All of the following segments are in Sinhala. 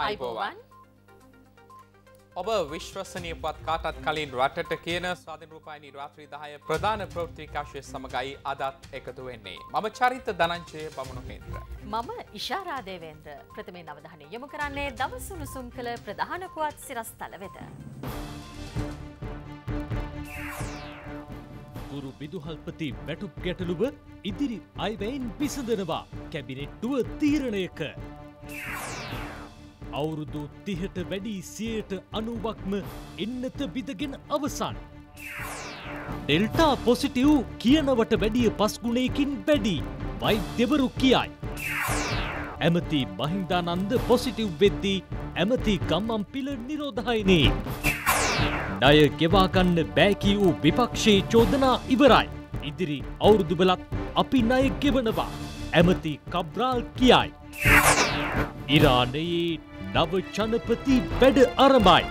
අයිබෝවන් ඔබ විශ්වසනය පත් කාටත් කලින් රටට කියන ස්වාධනරූපයිනි රාත්‍රී දාය ප්‍රධාන ප්‍රෘතිකාශය සමඟයි අදත් එකතු වෙන්නේ. මම චරිත දනංචය පමුණු කේන්ද්‍ර. මම ඉශාරාදේවේන්ද්‍ර ප්‍රථමේ නවධානය යොමු කරන්නේ දවසුණුසුම් කළ ප්‍රධානකුවත් සිරස්තල වෙත. ගුරු විදුහල්පති වැටුප් ගැටලුව ඉදිරි අයවැයින් විසඳනවා කැබිනෙට්ටුව තීරණයක. Yeah. අවුරුදු තිහට වැඩි සියයට අනුවක්ම එන්නත බිදගෙන අවසන්. ඩෙල්ටා පොසිටව් කියනවට වැඩිය පස්ගුණයකින් වැඩි වෛද්‍යවරු කියයි. ඇමති මහින්දානන්ද පොසිටව් වෙද්දී ඇමති ගම්මම් පිල නිරෝධයිනේ. ණය ගෙවාගන්න බෑකී වූ විපක්ෂයේ චෝදනා ඉවරයි. ඉදිරි අවුරුදුවලත් අපි ණය ගෙවනවා. ඇමති කබ්‍රාල් කියයි. ඉරානයේ නව ජනපති වැඩ අරමයි.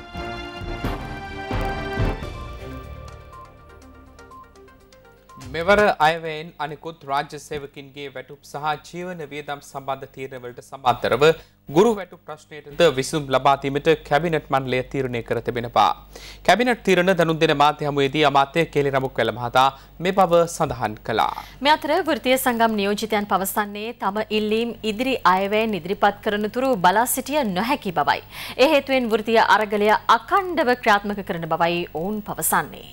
මෙවර අයවයෙන් අනිකුත් රාජ්‍ය සේවකින්ගේ වැටුප් සහ ජීවන වියදම් සම්බන්ධ තීරණවලට සම්බන්ධව ගුරු වැටුප් ප්‍රශ්නයටද විසඳුම් ලබා දීමට කැබිනට් මණ්ඩලය තීරණය කර තිබෙනවා. කැබිනට් තීරණ දනුම්දින මාධ්‍ය හමුවේදී අමාත්‍ය කේලි රමුක් වැල මහතා මේ බව සඳහන් කළා. මේ අතර වෘත්තීය සංගම් නියෝජිතයන් පවසන්නේ තම ඉල්ලීම් ඉදිරි අයවැයෙන් ඉදිරිපත් කරන තුරු බලා සිටිය නොහැකි බවයි. ඒ හේතුවෙන් වෘත්තීය අරගලය අඛණ්ඩව ක්‍රියාත්මක කරන බවයි ඔවුන් පවසන්නේ.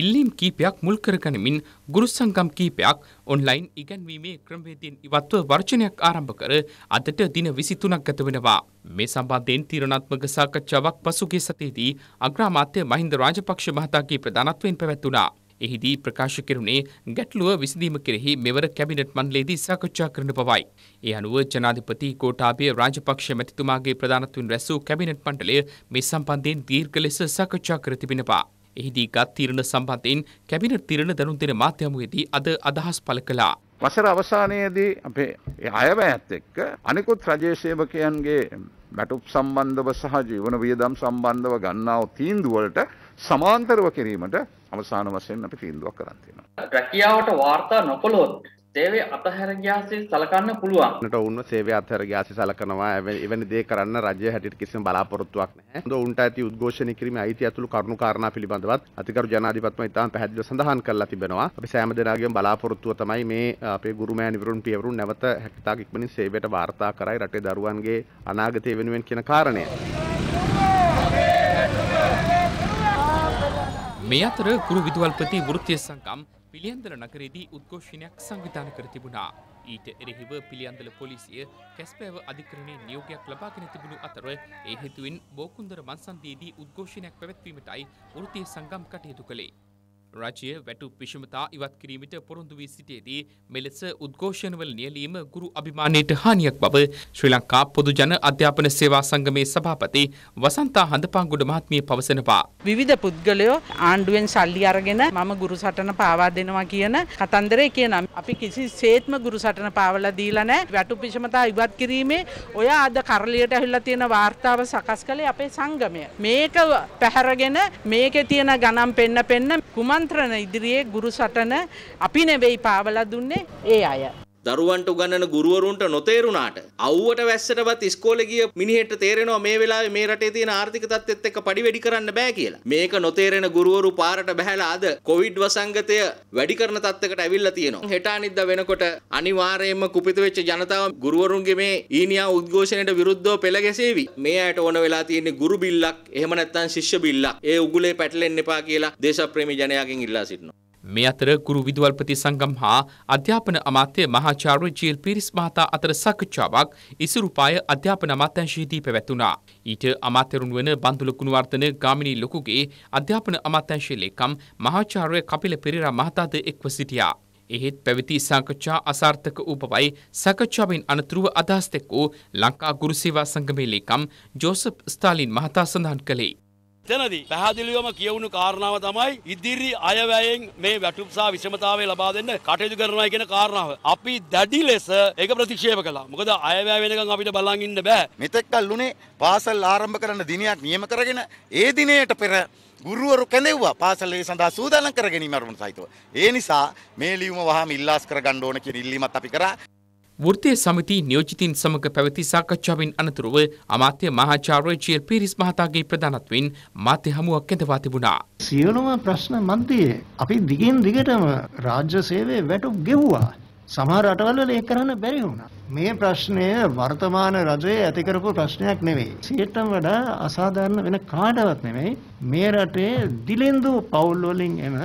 ඉල්ලීම් කීපයක් මුල් කරගනිමින් ගුරු සංගම් කීපයක් ඔන්ලයින් ඉගැන්වීමේ ක්‍රමවේදයෙන් ඉවත්ව වර්ජනයක් ආරම්භ කර අදට දින 23ක් ගත වෙනවා. මේ සම්බන්ධයෙන් තීරණාත්මක සාකච්ඡාවක් පසුගිය සතියේදී අග්‍රාමාත්‍ය මහින්ද රාජපක්ෂ මහතාගේ ප්‍රධානත්වයෙන් පැවැත්ුණා. එහිදී ප්‍රකාශ කෙරුණේ ගැටලුව විසඳීම කෙරෙහි මෙවර කැබිනට් මණ්ඩලයේදී සාකච්ඡා කරන බවයි. ඒ අනුව ජනාධිපති කෝටාභය රාජපක්ෂ මැතිතුමාගේ ප්‍රධානත්වයෙන් රැස් වූ කැබිනට් මණ්ඩලය මේ සම්බන්ධයෙන් දීර්ඝ ලෙස සාකච්ඡා කර තිබෙනවා. එහිදී ගත් තීරණ සම්බන්ධයෙන් කැබිනට් තීරණ දැනුම් දෙන මාධ්‍යමයේදී අද අදහස් පළ කළා. වසර අවසානයේදී අපේ අයවැයත් එක්ක අනිකුත් රජයේ සේවකයන්ගේ මැටුප් සම්බන්ධව සහ ජීවන වියදම් සම්බන්ධව ගන්නාව තීන්දුවලට සමාන්තරව කිරීමට අවසාන වශයෙන් අපි තීන්දුවක් කරන් තියෙනවා. රැකියාවට වාර්තා නොකළොත් සේවය අතහැර ගියාසේ සලකන්න පුළුවන්ට ඔවුන් සේවය අතහැර ගියාසේ සලකනවා එවැනි දේ කරන්න රජය හැටියට කිසිම බලාපොරොත්තුවක් නැහැ. හොඳ උන්ට ඇති උද්ඝෝෂණ කිරීමේ අයිතිය ඇතුළු කරුණු කාරණා පිළිබඳවත් අතිගරු ජනාධිපතිතුමා ඉතාම පැහැදිලිව සඳහන් කරලා තිබෙනවා. අපි සෑම දෙනාගේම බලාපොරොත්තුව තමයි මේ අපේ ගුරුමෑණි වරුන් පියවරුන් නැවත හැකියතාක් ඉක්මනින් සේවයට වාර්තා කරයි රටේ දරුවන්ගේ අනාගතය වෙනුවෙන් කියන කාරණය. මේ අතර කුරු විදුහල්පති වෘත්තීය සංගම් පිළියන්දල නගරේදී උද්ඝෝෂණයක් සංවිධාන කර තිබුණා. ඊට එරෙහිව පිළියන්දල පොලිසිය කැස්පෑව අධිකරණයේ නියෝගයක් ලබාගෙන තිබුණු අතර ඒ හේතුවෙන් බෝකුන්දර මන්සන්දීදී උද්ඝෝෂණයක් පැවැත්වීමටයි වෘත්තීය සංගම් කටයුතු කළේ. රජය වැටු විෂමතා ඉවත් කිරීමට පොරොන්දු වී සිටියේදී මෙලෙස උද්ඝෝෂණවල නියලීම ගුරු අභිමානයට හානියක් බව ශ්‍රී ලංකා පොදුජන අධ්‍යාපන සේවා සංගමේ සභාපති වසන්තා හඳපංගුඩ මහත්මිය පවසනවා. විවිධ පුද්ගලයෝ ආණ්ඩුවෙන් සල්ලි අරගෙන මම ගුරු සටන පාවා දෙනවා කියන කතන්දරේ කියනම් අපි කිසි සේත්ම ගුරු සටන පාවලා දීලා නැහැ. වැටු විෂමතා ඉවත් කිරීමේ ඔය අද කරලියට ඇහිලා තියෙන වාර්තාව සකස් කළේ අපේ සංගමය. මේක පැහැරගෙන මේකේ තියෙන ගණන් පෙන්න පෙන්න කුමන් ආමන්ත්‍රණ ඉදිරියේ ගුරු සටන අපි නෙවෙයි පාවලා දුන්නේ ඒ අය. දරුවන්ට උගන්නන ගුරුවරුන්ට නොතේරුණාට අව්වට වැස්සටවත් ඉස්කෝලේ ගිය මිනිහෙට තේරෙනවා මේ වෙලාවේ මේ රටේ තියෙන ආර්ථික තත්ත්වෙත් එක්ක පඩි වැඩි කරන්න බෑ කියලා. මේක නොතේරෙන ගුරුවරු පාරට බහැලා අද කොවිඩ් වසංගතය වැඩි කරන තත්ත්වයකට ඇවිල්ලා තියෙනවා. හෙට අනිද්දා වෙනකොට අනිවාර්යයෙන්ම කුපිත වෙච්ච ජනතාව ගුරුවරුන්ගේ මේ ඊනියා උද්ඝෝෂණයට විරුද්ධව පෙළ ගැසේවි. මේ ඇයට ඕන වෙලා තියෙන්නේ ගුරු බිල්ලක්, එහෙම නැත්නම් ශිෂ්‍ය බිල්ලක්. ඒ උගුලේ පැටලෙන්න එපා කියලා දේශප්‍රේමී ජනයාගෙන් ඉල්ලා සිටිනවා. මේ අතර ගුරු විදුවල්පති සංගම් හා අධ්‍යාපන අමාත්‍ය මහාචාර්ය ජීල් පිරිස් මහතා අතර සාකච්ඡාවක් ඉසුරුපාය අධ්‍යාපන අමාත්‍යංශයේදී පැවැතුණා. ඊට අමාත්‍යරුන් වන බන්දුල කුණුවර්තන ගාමිණී ලොකුගේ අධ්‍යාපන අමාත්‍යංශයේ ලේකම් මහාචාර්ය කපිල පෙරේරා මහතාද එක්ව සිටියා. එහෙත් පැවති සංකච්ඡා අසාර්ථක වූ බවයි සාකච්ඡාවෙන් අනතුරුව අදහස් දක්වූ ලංකා ගුරු සේවා සංගමේ ලේකම් ජෝසප් ස්ටාලින් මහතා සඳහන් කළේ. එතනදී පැහැදිලිවම කියවුණු කාරණාව තමයි ඉදිරි අයවැයෙන් මේ වැටුප් සහ විෂමතාවය ලබා දෙන්න කටයුතු කරනවා කියන කාරණාව. අපි දැඩි ලෙස ඒක ප්‍රතික්ෂේප කළා. මොකද අයවැය වෙනකන් අපිට බලන් ඉන්න බෑ. මෙතෙක් කල් උනේ පාසල් ආරම්භ කරන දිනයක් නියම කරගෙන ඒ දිනයට පෙර ගුරුවරු කැඳෙව්වා පාසලේ සඳහා සූදානම් කර ගැනීම අරමුණු සහිතව. ඒ නිසා මේ ලියුම වහාම ඉල්ලාස් කර ගන්න ඕන කියන ඉල්ලීමත් අපි කරා. වෘත්තීය සමිති නියෝජිතින් සමග පැවති සාකච්ඡාවෙන් අනතුරුව අමාත්‍ය මහාචාර්ය චීර් පීරිස් මහතාගේ ප්‍රධානත්වයෙන් මාධ්‍ය හමුවක් ඇඳවා තිබුණා. සියලුම ප්‍රශ්න මන්තියේ අපි දිගින් දිගටම රාජ්‍ය සේවයේ වැටුප් ගෙව්වා. සමහර රටවල්වල ඒක කරන්න බැරි වුණා. මේ ප්‍රශ්නය වර්තමාන රජයේ ඇති කරපු ප්‍රශ්නයක් නෙවෙයි. සියටම වඩා අසාධාරණ වෙන කාටවත් නෙවෙයි. මේ රටේ දිලෙන්දු පවුල් වලින් එන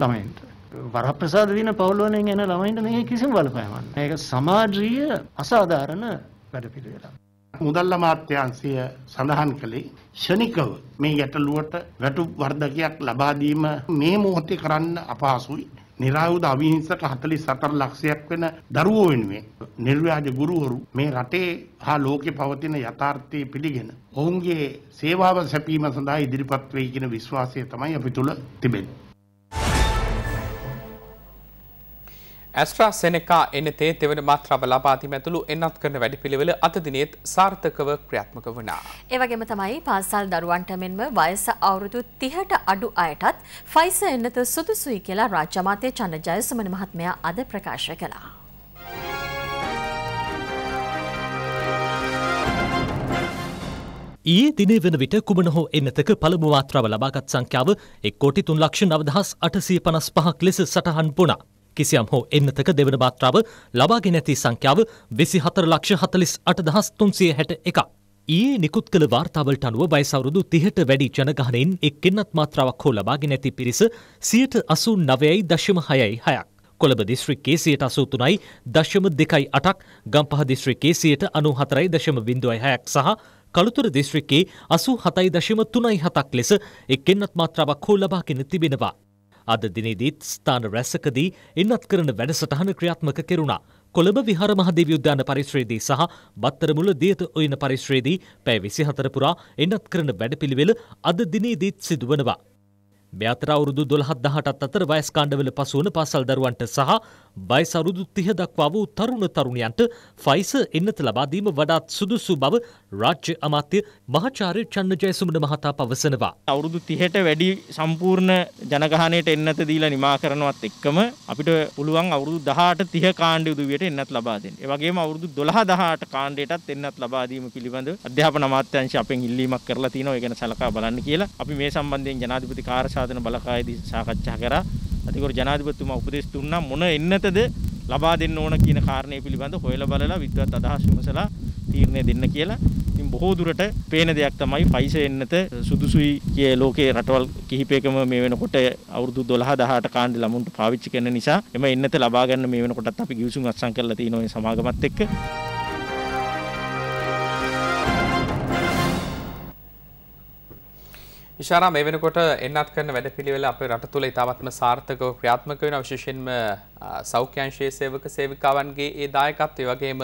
ළමයින්ට වරප්‍රසාද දින පවුලවලින් එන ළමයින්ට මේක කිසිම බලපෑමක් නැහැ. ඒක සමාජීය අසාධාරණ වැඩපිළිවෙලක්. මුදල් අමාත්‍යාංශය සඳහන් කළේ ෂණිකව මේ ගැටලුවට වැටු වර්ධකයක් ලබා දීම මේ මොහොතේ කරන්න අපහසුයි. නිරායුධ අවිහිංසක 48 ලක්ෂයක් වෙන දරුවෝ වෙනුවෙන් නිර්ව්‍යාජ ගුරුවරු මේ රටේ හා ලෝකේ පවතින යථාර්ථය පිළිගෙන ඔවුන්ගේ සේවාව සැපීම සඳහා ඉදිරිපත් වෙයි කියන විශ්වාසය තමයි අපි තුල තිබෙන්නේ. ඇස්ට්‍රා සෙනෙකා එනතේ තෙවන මාත්‍රාව ලබාදීම ඇතුළු එන්නත් කරන වැඩපිළිවෙල අතදිනේත් සාර්ථකව ක්‍රියාත්මක වුණා. ඒවගේම තමයි පාසල් දරුවන්ට මෙන්ම වයස අවුරුදු 30ට අඩු අයටත් ෆයිස එන්නත සුදුසුයි කියලා රාජ්‍ය මාත්‍ය චන්න ජයසුමන මහත්මයා අද ප්‍රකාශ කළා. ඒ දින වන විට කුමන හෝ එන්නතක පළමු මාත්‍රාව ලබාගත් සංඛ්‍යාව එක් කෝටි තුන් ලක්ෂ නවදහස් අටසී පනස් පහක් ලෙස සටහන් පුනා. කිසියම් හෝ එන්නතක දෙවන මාත්‍රාව ලබාගෙන ඇති සංඛ්‍යාව විසි හතර ලක්ෂ හතලිස් අට දහස් තුන්සිය හැට එකක්. ඒ නිකුත් කළ වාර්තාවලට අනුව වයසවරුදු තිහට වැඩි ජනගහනයෙන් එක් කෙන්නත් මාත්‍රාවක් හෝ ලබාගෙන ඇති පිරිස සියට අසු නවයයි දශම හයයි හයක්. කොළඹ දිස්ත්‍රික්කේ සියට අසූතුනයි දශම දෙකයි අටක් ගම්පහ දිස්ත්‍රික්කේ සියට අනු හතරයි දශම බිඳුවයි හයක් සහ කළුතුර දිස්ත්‍රික්කේ අසු හතයි දශම තුනයි හතක් ලෙස එක් කෙන්නත් මාත්‍රාවක් හෝ ලබාගෙන තිබෙනවා. අද දිනේදීත් ස්ථාන රැසකදී එන්නත් කරන වැඩසටහන ක්‍රියාත්මක කෙරුණා. කොළඹ විහාර මහදේව උද්‍යාන පරිශ්‍රයේදී සහ බත්තරමුල දියත ඔයන පරිශ්‍රයේදී පැය 24 පුරා එන්නත් කරන වැඩපිළිවෙල අද දිනේදීත් සිදුවනවා. මේ අතර අවුරුදු 12 18ත් අතර වයස් කාණ්ඩවල පසුවන පාසල් දරුවන්ට සහ වයස අවුරුදු 30 දක්වා වූ තරුණ තරුණියන්ට ෆයිසර් එන්නත ලබා දීම වඩාත් සුදුසු බව රාජ්‍ය අමාත්‍ය මහාචාර්ය චන්න ජයසුමන මහතා පවසනවා. අවුරුදු 30ට වැඩි සම්පූර්ණ ජනගහණයට එන්නත දීලා නිමා කරනවත් එක්කම අපිට පුළුවන් අවුරුදු 18 30 කාණ්ඩ උදවියට එන්නත් ලබා දෙන්න. ඒ වගේම අවුරුදු 12 18 කාණ්ඩයටත් එන්නත් ලබා දීම පිළිබඳ අධ්‍යාපන අමාත්‍යාංශය අපෙන් ඉල්ලීමක් කරලා තිනවා. ඒ ගැන සලකා බලන්න කියලා අපි මේ සම්බන්ධයෙන් ජනාධිපති කාර්යාලය සාධන බලකායේදී සාකච්ඡා කරා. අතිගොර ජනාධිපතිතුමා උපදෙස් දුන්නා මොන එන්නතද ලබා දෙන්න ඕන කියන කාරණය පිළිබඳ හොයලා බලලා විද්වත් අදහස් විමසලා තීරණය දෙන්න කියලා. ඉතින් බොහෝ දුරට පේන දෙයක් තමයි පයිස එන්නත සුදුසුයි කිය ලෝකයේ රටවල් කිහිපයකම මේ වෙනකොට අවුරුදු 12 18 කාණ්ඩ ළමුන්ට පාවිච්චි කරන නිසා එම එන්නත ලබා ගන්න මේ වෙනකොටත් අපි ගිවිසුම් අත්සන් කරලා තියෙන ඔය සමාගමත් එක්ක ශාරා මේ වෙනකොට එන්නත් කරන වැඩ පිළිවෙල අපේ රට තුළ ඉතාවත්ම සාර්ථකව ක්‍රියාත්මක වෙන විශේෂයෙන්ම සෞඛ්‍යංශයේ සේවක සේවිකාවන්ගේ ඒ දායකත්වය වගේම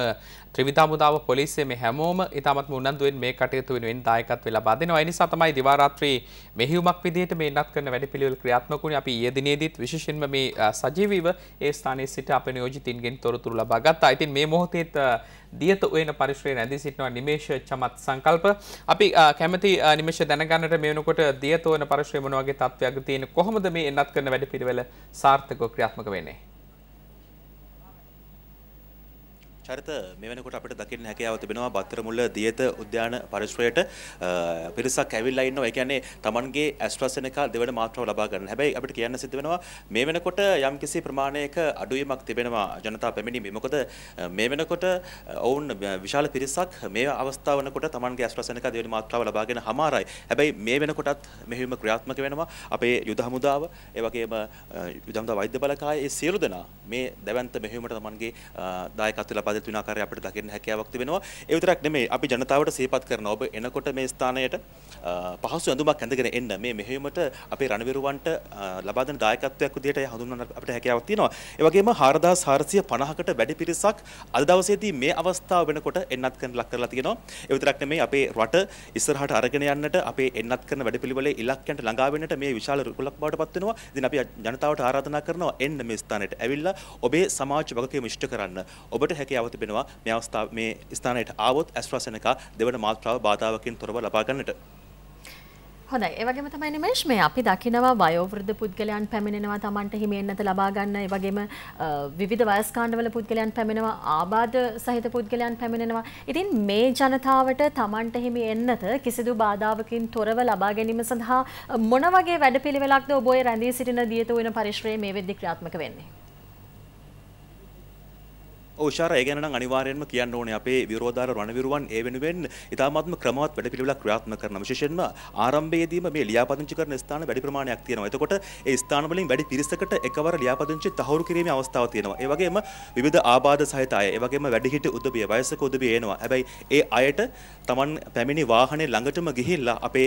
ත්‍රිවිධ හමුදාව පොලිසිය මේ හැමෝම ඉතාමත්ම උනන්දුවෙන් මේ කටයුතු වෙනුවෙන් දායකත්වය ලබා දෙනවා. ඒ නිසා තමයි දිවා රාත්‍රී මෙහෙයුමක් විදිහට මේ එන්නත් කරන වැඩ පිළිවෙල ක්‍රියාත්මක වුණේ. අපි ඊයේ දිනේදීත් විශේෂයෙන්ම මේ සජීවීව ඒ ස්ථානයේ සිට අපේ නියෝජිතින්ගෙන් තොරතුරු ලබා ගත්තා. ඉතින් මේ මොහොතේත් දියත වයන පරිශ්‍රය නැදි සිටනවා නිමේෂ චමත් සංකල්ප අපි කැමති නිමේෂ දැනගන්නට මේ වෙනකොට දියත වයන පරිශ්‍රය මොන වගේ තත්ත්වයක් තියෙන කොහොමද මේ එන්නත් කරන වැඩ පිළිවෙල සාර්ථකව ක්‍රියාත්මක වෙන්නේ චරිත මෙවැනකොට අපිට දකින්න හැකියාව තිබෙනවා බත්තරමුල්ල දියත උද්‍යාන පරිශ්‍රයට පිරිසක් ඇවිල්ලා ඉන්නවා. ඒ කියන්නේ Tamanගේ AstraZeneca දෙවන මාත්‍රාව ලබා ගන්න. හැබැයි අපිට කියන්න සිද්ධ වෙනවා මේ වෙනකොට යම්කිසි ප්‍රමාණයක අඩුවීමක් තිබෙනවා ජනතා පැමිණීමේ. මොකද මේ වෙනකොට ඔවුන් විශාල පිරිසක් මේ අවස්ථාව වෙනකොට Tamanගේ AstraZeneca දෙවන මාත්‍රාව ලබාගෙන හමාරයි. හැබැයි මේ වෙනකොටත් මෙහෙම ක්‍රියාත්මක වෙනවා. අපේ යුද හමුදාව, ඒ වගේම යුද හමුදා වෛද්‍ය බලකාය ඒ සියලු දෙනා මේ දැවැන්ත මෙහෙයුමට Tamanගේ දායකත්වය ලබා සාධිත වෙන ආකාරය අපිට දකින්න හැකියාවක් තිබෙනවා. ඒ විතරක් නෙමෙයි අපි ජනතාවට සිහිපත් කරනවා ඔබ එනකොට මේ ස්ථානයට පහසු ඇඳුමක් ඇඳගෙන එන්න. මේ මෙහෙයුමට අපේ රණවිරුවන්ට ලබා දෙන දායකත්වයක් විදිහට හඳුන්වන්න අපිට හැකියාවක් තියෙනවා. ඒ වගේම 4450කට වැඩි පිරිසක් අද දවසේදී මේ අවස්ථාව වෙනකොට එන්නත් කරන ලක් කරලා තියෙනවා. ඒ විතරක් නෙමෙයි අපේ රට ඉස්සරහට අරගෙන යන්නට අපේ එන්නත් කරන වැඩපිළිවෙලේ ඉලක්කයන්ට ළඟා වෙන්නට මේ විශාල රුකුලක් බවට පත් වෙනවා. ඉතින් අපි ජනතාවට ආරාධනා කරනවා එන්න මේ ස්ථානයට ඇවිල්ලා ඔබේ සමාජ වගකීම ඉෂ්ට කරන්න. ඔබට හැකියාව හැකියාව තිබෙනවා මේ අවස්ථාව මේ ස්ථානයට ආවොත් ඇස්ට්‍රාසෙනකා දෙවන මාත්‍රාව බාධාවකින් තොරව ලබා ගන්නට. හොඳයි ඒවගේම තමයි නිමේෂ් මේ අපි දකිනවා වයෝවෘද්ධ පුද්ගලයන් පැමිණෙනවා Tamanට හිමෙන්නත ලබා ගන්න ඒ වගේම විවිධ වයස්කාණ්ඩවල පුද්ගලයන් පැමිණෙනවා ආබාධ සහිත පුද්ගලයන් පැමිණෙනවා ඉතින් මේ ජනතාවට Tamanට හිමෙන්නත කිසිදු බාධාවකින් තොරව ලබා ගැනීම සඳහා මොන වගේ වැඩපිළිවෙලක්ද ඔබ ඔය රැඳී සිටින දියත වෙන පරිශ්‍රයේ මේ වෙද්දී ක්‍රියාත්මක වෙන්නේ ඕෂාර ඒගැන අනිවාරයෙන්ම කියන්න ඕන අපේ විරෝධාර රණවිරුවන් ඒ වෙනුවෙන් ඉතාමත්ම ක්‍රමවත් වැඩ පිළිවෙලක් ක්‍රියාත්ම කරන විශේෂයෙන්ම ආරම්භයේදීම මේ ලියාපදිංචි කරන ස්ථාන වැඩි ප්‍රමාණයක් තියෙනවා. එතකොට ඒ ස්ථාන වලින් වැඩි පිරිසකට එකවර ලියාපදිංචි තහවුරු කිරීමේ අවස්ථාවක් තියෙනවා. ඒ වගේම විවිධ ආබාධ සහිත අය, ඒ වගේම වැඩිහිටි උදවිය, වයසක උදවිය එනවා. හැබැයි ඒ අයට Taman පැමිණි වාහනේ ළඟටම ගිහිල්ලා අපේ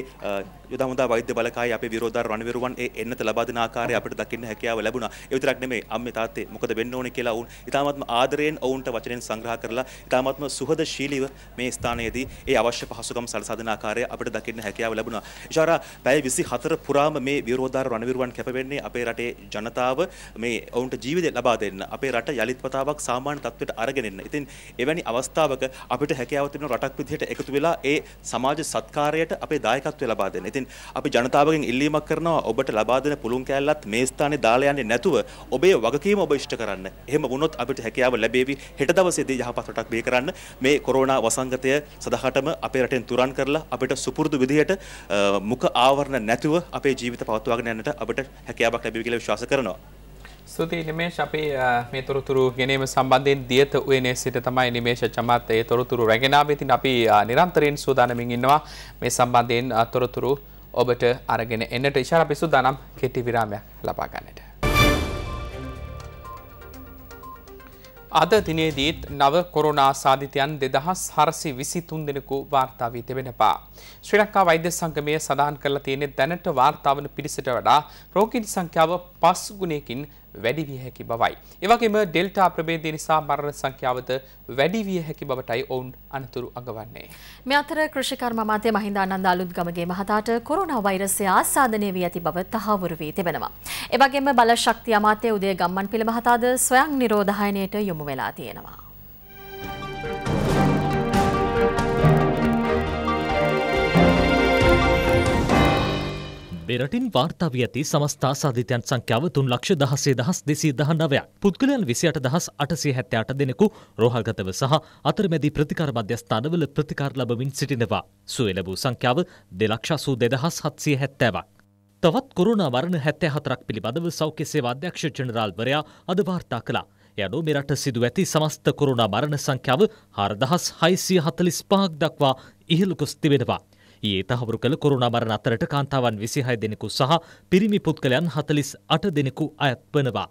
යොදා හොඳා වෛද්‍ය බලකායේ අපේ විරෝධාර රණවිරුවන් ඒ එන්නත ලබා දෙන ආකාරය අපිට දකින්න හැකියාව ලැබුණා. ඒ විතරක් නෙමෙයි අම්මේ තාත්තේ මොකද වෙන්න ඕනේ කියලා වුන් ඉතාමත්ම ආදරයෙන් ඔවුන්ට වචනෙන් සංග්‍රහ කරලා ඉතාමත්ම සුහදශීලීව මේ ස්ථානයේදී ඒ අවශ්‍ය පහසුකම් සලසා දෙන ආකාරය අපිට දකින්න හැකියාව ලැබුණා. ඉෂාරා පැය 24 පුරාම මේ විරෝධාර රණවිරුවන් කැපවෙන්නේ අපේ රටේ ජනතාව මේ ඔවුන්ට ජීවිතය ලබා දෙන්න අපේ රට යළිත් වතාවක් සාමාන්‍ය තත්ත්වයට අරගෙන එන්න. ඉතින් එවැනි අවස්ථාවක අපිට හැකියාව තිබෙන රටක් විදිහට එකතු වෙලා ඒ සමාජ සත්කාරයට අපේ දායකත්වය ලබා දෙන්න. ඉතින් අපි ජනතාවගෙන් ඉල්ලීමක් කරනවා ඔබට ලබා දෙන පුළුන් කැලලත් මේ ස්ථානේ දාලා යන්නේ නැතුව ඔබේ වගකීම ඔබ ඉෂ්ට කරන්න. එහෙම වුණොත් අපිට හැකියාව ලැබේ වේවි හෙට දවසේදී යහපතටක් මේ කරන්න මේ කොරෝනා වසංගතය සදහටම අපේ රටෙන් තුරන් කරලා අපිට සුපුරුදු විදිහට මුඛ ආවරණ නැතුව අපේ ජීවිත පවත්වාගෙන යන්නට අපිට හැකියාවක් ලැබෙවි කියලා විශ්වාස කරනවා. ස්තුතියි නිමේෂ අපි මේ තොරතුරු ගැනීම සම්බන්ධයෙන් දියත උයනේ සිට තමයි නිමේෂ චමත් ඒ තොරතුරු රැගෙනාවේ ඉතින් අපි නිරන්තරයෙන් සූදානමින් ඉන්නවා මේ සම්බන්ධයෙන් තොරතුරු ඔබට අරගෙන එන්නට ඉෂාර අපි සූදානම් කෙටි විරාමයක් ලබා ගන්නට අද දිනේදීත් නව කොරුණා සාධිතයන් දෙදහස් හරසි විසි තුන් දෙෙනෙකු වාර්තාාවී තිබෙනපා. ශ්‍රී ලක්කා වෛද්‍ය සංගමය සඳහන් කරලා තියෙනෙ දැනට වාර්තාවන පිරිසට වඩා රෝගීන් සංඛ්‍යාව පස් ගුණයකින් වැඩි විය හැකි බවයි. එවගේම ඩෙල්ටා ප්‍රභේදය නිසා මරණ සංඛ්‍යාවද වැඩි විය හැකි බවටයි ඔවුන් අනතුරු අඟවන්නේ. මේ අතර කෘෂිකර්ම අමාත්‍ය මහින්දානන්ද අලුත්ගමගේ මහතාට කොරෝනා වෛරසය ආසාදනය වී ඇති බව තහවුරු වී තිබෙනවා. එවගේම බලශක්ති අමාත්‍ය උදය ගම්මන් පිළ මහතාද ස්වයං නිරෝධායනයට යොමු වෙලා තියෙනවා. මෙරටින් වාර්තාාවී ඇති සමස්ථා සාධිතයන් සංඛ්‍යාව තුන් ලක්ෂ දහසේ දහස් දෙසී දහ නවයක් පුද්ගලයන් විසියට දහස් අටසේ හැත්තයාට දෙනෙකු රෝහල්ගතව සහ අතරමැදි ප්‍රතිකාර මධ්‍යස්ථානවල ප්‍රතිකාර ලබමින් සිටිනවා. සුවේ ලැබූ සංඛ්‍යාව දෙලක්ෂසූ දෙදහස් හත්සිය හැත්තෑවක්. තවත් කොරුණ වරණ හැත්තෑ හතරක් පිළිබඳව සෞඛ්‍ය සේවා අධ්‍යක්ෂ ජනරාල්වරයා අද වාර්තා කළා. යනු මෙරට සිදු ඇති සමස්ත කොරුණ මරණ සංඛ්‍යාව හරදහස් හයිසිය හතලිස් පහක් දක්වා ඉහළකුස් තිබෙනවා. ඊයේ තහවුරු කළ කොරුණා මරණ අතරට කාන්තාවන් 26 දෙනෙකු සහ පිරිමි පුද්ගලයන් 48 දෙනෙකු අයත් වනවා.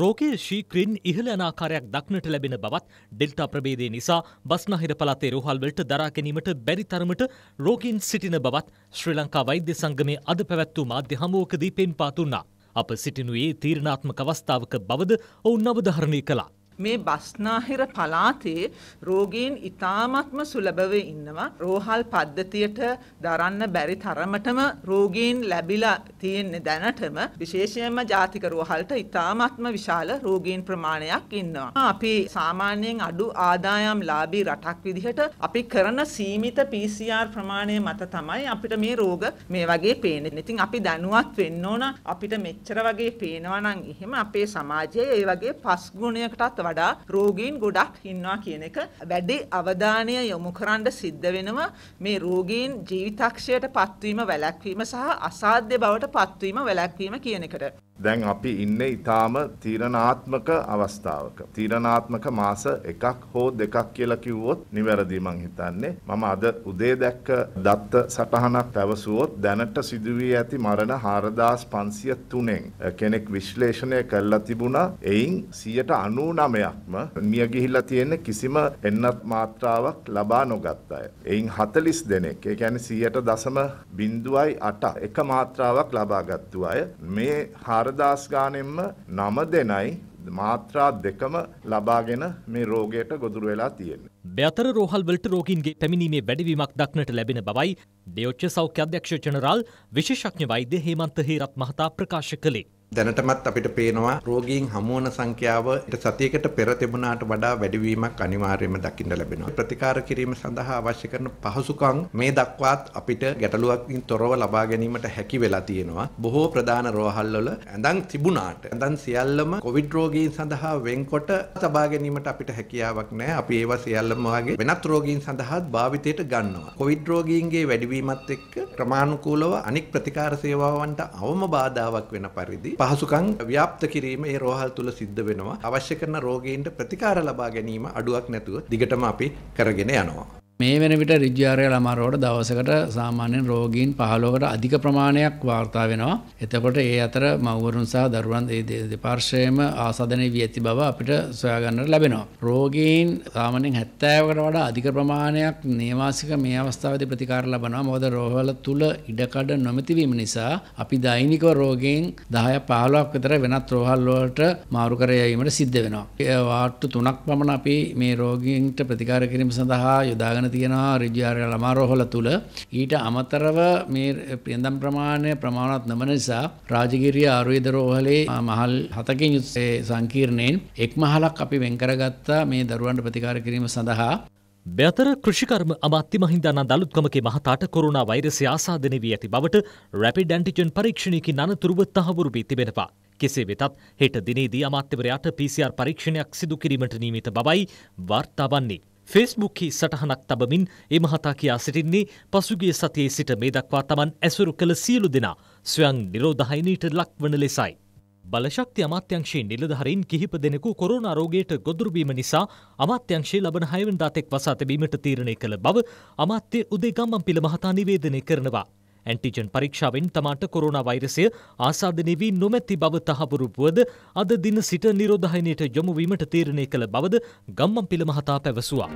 රෝගය ශීක්‍රින් ඉහළ අනාකාරයක් දක්නට ලැබෙන බවත් ඩෙල්ටා ප්‍රබේදය නිසා බස්නහිර පළාතේ රෝහල්වලට දරා ගැනීමට බැරි තරමට රෝගීන් සිටින බවත් ශ්‍රී ලංකා වෛද්‍ය සංගමේ අද පැවැත්වූ මාධ්‍ය හමුවකදී පෙන්පා දුන්නා. අප සිටිනුයේ තීරණාත්මක අවස්ථාවක බවද ඔවුන් අවධාරණය කළා. මේ බස්නාහිර පලාතේ රෝගීන් ඉතාමත්ම සුලභව ඉන්නවා. රෝහල් පද්ධතියට දරන්න බැරි තරමටම රෝගීන් ලැබිලා තියෙන්නේ දැනටම විශේෂයෙන්ම ජාතික රෝහල්ට ඉතාමත්ම විශාල රෝගීන් ප්‍රමාණයක් ඉන්නවා. අපි සාමාන්‍යයෙන් අඩු ආදායම් ලාභී රටක් විදිහට අපි කරන සීමිත PCR ප්‍රමාණය මත තමයි අපිට මේ රෝග මේ වගේ පේන්නේ. ඉතින් අපි දැනුවත් වෙන්න ඕන අපිට මෙච්චර වගේ පේනවා නම් එහෙම අපේ සමාජයේ ඒ වගේ පස් ගුණයකටත් වඩා රෝගීන් ගොඩක් ඉන්නවා කියන එක වැඩි අවධානය යොමු කරන්න සිද්ධ වෙනවා මේ රෝගීන් ජීවිතක්ෂයට පත්වීම වැළැක්වීම සහ අසාධ්‍ය බවට පත්වීම වැළැක්වීම කියන එකට. දැන් අපි ඉන්නේ ඊටාම තීරණාත්මක අවස්ථාවක. තීරණාත්මක මාස එකක් හෝ දෙකක් කියලා කිව්වොත් නිවැරදි මං හිතන්නේ. මම අද උදේ දැක්ක දත්ත සටහනක් පැවසුවොත් දැනට සිදුවී ඇති මරණ 4503න් කෙනෙක් විශ්ලේෂණය කළා තිබුණා. එයින් 99%ක්ම මිය ගිහිලා තියෙන කිසිම එන්නත් මාත්‍රාවක් ලබා නොගත් අය. එයින් 40 දෙනෙක්, ඒ කියන්නේ 100.8 එක මාත්‍රාවක් ලබාගත්තු අය මේ හාරදාස් ගානෙන්ම නම දෙනයි මාත්‍රා දෙකම ලබාගෙන මේ රෝගයට ගොදුරු වෙලා තියෙන්නේ. බයතර රෝහල් වලට රෝගීන්ගේ පැමිණීමේ වැඩිවීමක් දක්නට ලැබෙන බවයි දේශෝච්ච සෞඛ්‍ය අධ්‍යක්ෂ ජනරාල් විශේෂඥ වෛද්‍ය හේමන්ත හේරත් මහතා ප්‍රකාශ කළේ. දැනටමත් අපිට පේනවා රෝගීන් හමුවන සංඛ්‍යාව සතියකට පෙර තිබුණාට වඩා වැඩිවීමක් අනිවාර්යයෙන්ම දකින්න ලැබෙනවා. ප්‍රතිකාර කිරීම සඳහා අවශ්‍ය කරන පහසුකම් මේ දක්වාත් අපිට ගැටලුවකින් තොරව ලබා ගැනීමට හැකි වෙලා තියෙනවා. බොහෝ ප්‍රධාන රෝහල්වල ඇඳන් තිබුණාට ඇඳන් සියල්ලම කොවිඩ් රෝගීන් සඳහා වෙන්කොට සබා ගැනීමට අපිට හැකියාවක් නැහැ. අපි ඒවා සියල්ලම වගේ වෙනත් රෝගීන් සඳහාත් භාවිතයට ගන්නවා. කොවිඩ් රෝගීන්ගේ වැඩිවීමත් එක්ක ක්‍රමානුකූලව අනෙක් ප්‍රතිකාර සේවාවන්ට අවම බාධාවක් වෙන පරිදි පහසුකං ව්‍යාප්ත කිරීම ඒ රෝහල් තුළ සිද්ධ වෙනවා අවශ්‍ය කරන රෝගීන්ට ප්‍රතිකාර ලබා ගැනීම අඩුවක් නැතුව දිගටම අපි කරගෙන යනවා. මේ වෙන විට රිජ්ජාරය ළමරෝට දවසකට සාමාන්‍යයෙන් රෝගීන් පහලෝකට අධික ප්‍රමාණයක් වාර්තා වෙනවා. එතකොට ඒ අතර මව්වරුන් සහ දරුවන් ඒ දෙපාර්ශයම ආසාදනය වී ඇති බව අපිට සොයාගන්නට ලැබෙනවා. රෝගීන් සාමාන්‍යයෙන් 70කට වඩා අධික ප්‍රමාණයක් නේවාසික මේ අවස්ථාවේදී ප්‍රතිකාර ලබනවා. මොකද රෝහල තුල ඉඩකඩ නොමැති වීම නිසා අපි දෛනිකව රෝගීන් 10 15ක් විතර වෙනත් රෝහල් වලට මාරු කර යාවීමට සිද්ධ වෙනවා. ඒ වාට්ටු තුනක් පමණ අපි මේ රෝගීන්ට ප්‍රතිකාර කිරීම සඳහා යොදාගෙන කරන්න තියෙනවා රිජිආරය ළමාරෝහල තුළ ඊට අමතරව මේ පියඳම් ප්‍රමාණය ප්‍රමාණත් නම නිසා රාජගිරිය ආරුවේද රෝහලේ මහල් හතකින් යුත්තේ සංකීර්ණයෙන් එක් මහලක් අපි වෙන්කරගත්තා මේ දරුවන්ට ප්‍රතිකාර කිරීම සඳහා බැතර කෘෂිකර්ම අමාත්‍ය මහින්දන්න දළුත්කමගේ මහතාට කොරුණා වෛරසය ආසාධන වී ඇති බවට රැපිඩ් ඇන්ටිජන් පරීක්ෂණයකින් අනතුරුව තහවුරු වී තිබෙනවා. කෙසේ වෙතත් හෙට දිනේදී අමාත්‍යවරයාට PCR පරීක්ෂණයක් සිදු කිරීමට නියමිත බවයි වාර්තා වන්නේ. ෆෙස්බුක්හි සටහනක් තබමින් ඒ මහතා කියා සිටින්නේ පසුගිය සතියේ සිට මේ දක්වා තමන් ඇසුරු කළ සියලු දෙනා ස්වයන් නිරෝධහයිනීට ලක්වන ලෙසයි. බලශක්ති අමාත්‍යංශයේ නිලධහරින් කිහිප දෙනෙකු කොරුණ රෝගයට ගොදුරුබීම නිසා අමාත්‍යංශයේ ලබන හයවන්දාතෙක් වසා තැබීමට තීරණය කළ බව අමාත්‍ය උදේ ගම්මන් පිළ මහතා නිවේදනය කරනවා. ඇන්ටිජන් පරීක්ෂාවෙන් තමාට කොරුණ වෛරසය ආසාධනය වී නොමැති බව තහවුරු වුවද අද දින සිට නිරෝධහයනයට යොමුවීමට තීරණය කළ බවද ගම්මන් පිළ මහතා පැවසුවා.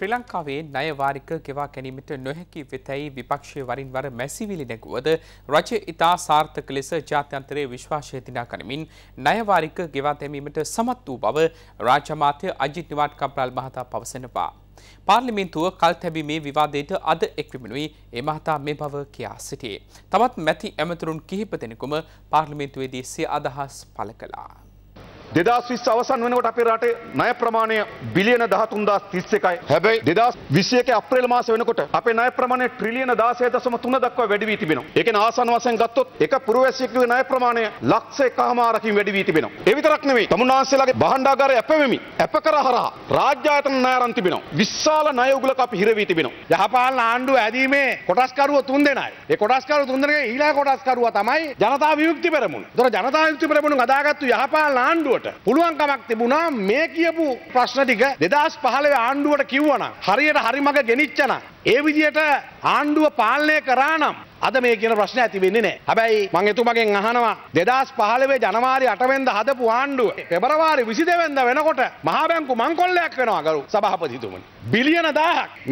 ශ්‍රී ලංකාවේ ණය වාරික ගෙවා ගැනීමට නොහැකි වෙතැයි විපක්ෂයේ වරින් වර මැසිවිලි නැගුවද රජය ඉතා සාර්ථක ලෙස ජාත්‍යන්තරයේ විශ්වාසය දිනා ගනිමින් ණය වාරික ගෙවා දැමීමට සමත් වූ බව රාජ්‍ය අමාත්‍ය අජිත් නිවාඩ් කම්රාල් මහතා පවසනවා. පාර්ලිමේන්තුව කල් තැබීමේ විවාදයට අද එක්විමනුයි ඒ මහතා මේ බව කියා සිටියේ. තවත් මැති ඇමතුරුන් කිහිප දෙනෙකුම පාර්ලිමේන්තුවේදී සිය අදහස් පළ කළා. දෙදස් විස් අවසන් වෙනකට අපේ රටේ ණය ප්‍රමාණය බිලියන 13031යි. හැබැයි 2021 අප්‍රේල් මාස වෙනකොට අපේ ණය ප්‍රමාණය ට්‍රිලියන 16.3 දක්වා වැඩි වී තිබෙනවා. ඒ කියන්නේ ආසන්න වශයෙන් ගත්තොත් එක පුරවැසියෙකුගේ ණය ප්‍රමාණය ලක්ෂ එකමාරකින් වැඩි වී තිබෙනවා. ඒ විතරක් නෙවෙයි. තමුන්නාන්සේලාගේ භාණ්ඩාගාරය ඇපෙමිමි. ඇපකර හරහා රාජ්‍ය ආයතන ණය අරන් තිබෙනවා. විශාල ණය උගලක අපි හිර වී තිබෙනවා. යහපාලන ආණ්ඩුව ඇදීමේ කොටස්කරුවෝ තුන් දෙනායි. ඒ කොටස්කරුවෝ තුන් දෙනාගේ ඊළඟ කොටස්කරුවා තමයි ජනතා විමුක්ති පෙරමුණ. ඒතර ජනතා විමුක්ති පෙරමුණ අදාගත්තු යහපාලන ආණ්ඩුව ආණ්ඩුවට පුළුවන්කමක් තිබුණා මේ කියපු ප්‍රශ්න ටික 2015 ආණ්ඩුවට කිව්වනම් හරියට හරි මඟ ගෙනිච්චනම් ඒ විදියට ආණ්ඩුව පාලනය කරානම් අද මේ කියන ප්‍රශ්න ඇති වෙන්නේ නැහැ. හැබැයි මම එතුමගෙන් අහනවා 2015 ජනවාරි 8 වෙනිදා හදපු ආණ්ඩුව පෙබරවාරි 22 වෙනිදා වෙනකොට මහා බැංකු මංකොල්ලයක් වෙනවා ගරු සභාපතිතුමනි. බිලියන 1000ක්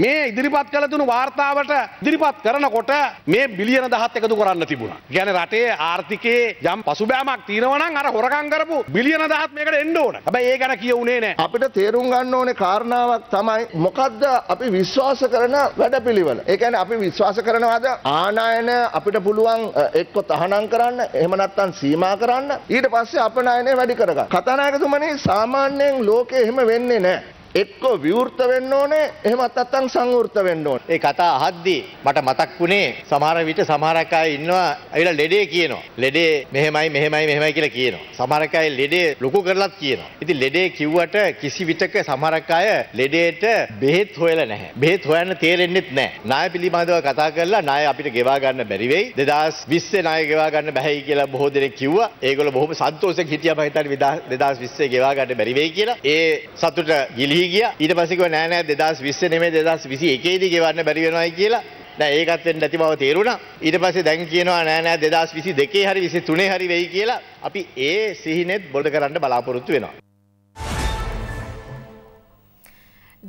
මේ ඉදිරිපත් කළ තුණු වාර්තාවට ඉදිරිපත් කරනකොට මේ බිලියන 10ත් එකතු කරන්න තිබුණා. කියන්නේ රටේ ආර්ථිකයේ යම් පසුබෑමක් තියෙනවා නම් අර හොරකම් කරපු බිලියන 10ත් මේකට එන්න ඕන. හැබැයි ඒ ගැන කියුනේ නැහැ. අපිට තේරුම් ගන්න ඕනේ කාරණාවක් තමයි මොකද්ද අපි විශ්වාස කරන වැඩ පිළිවල. ඒකන අපි විශ්වාස කරනවාද ආනායන අපිට පුළුවන් එක්කො තහනම් කරන්න එහමනත්තන් සීමා කරන්න ඊට පස්සේ අපනායනය වැඩි කරග. කතනායකතුමනේ සාමාන්‍යයෙන් ලෝකය එහෙම වෙන්නේ නෑ. එක්කෝ විවෘත වෙන්න ඕනේ එහෙමත් නැත්නම් සංවෘත වෙන්න ඕනේ. ඒ කතා අහද්දී මට මතක් වුණේ සමහර විට සමහරක් අය ඉන්නවා ඇවිල්ලා ලෙඩේ කියනවා. ලෙඩේ මෙහෙමයි මෙහෙමයි මෙහෙමයි කියලා කියනවා. සමහරක් අය ලෙඩේ ලොකු කරලත් කියනවා. ඉතින් ලෙඩේ කිව්වට කිසි විටක සමහරක් අය ලෙඩේට බෙහෙත් හොයලා නැහැ. බෙහෙත් හොයන්න තේරෙන්නෙත් නැහැ. ණය පිළිබඳව කතා කරලා ණය අපිට ගෙවා ගන්න බැරි වෙයි. 2020 ණය ගෙවා ගන්න බැහැයි කියලා බොහෝ දෙනෙක් කිව්වා. ඒගොල්ලෝ බොහොම සන්තෝෂයෙන් හිටියා මම හිතන්නේ 2020 ගෙවා ගන්න බැරි වෙයි කියලා. ඒ සතුට ගිලි ගිහි ගියා. ඊට පස්සේ කිව්වා නෑ නෑ 2020 නෙමෙයි 2021 දී ගෙවන්න බැරි වෙනවයි කියලා. නෑ ඒකත් වෙන්න ඇති බව තේරුණා. ඊට පස්සේ දැන් කියනවා නෑ නෑ 2022 හරි 23 හරි වෙයි කියලා. අපි ඒ සිහිනෙත් බොඩ කරන්න බලාපොරොත්තු වෙනවා.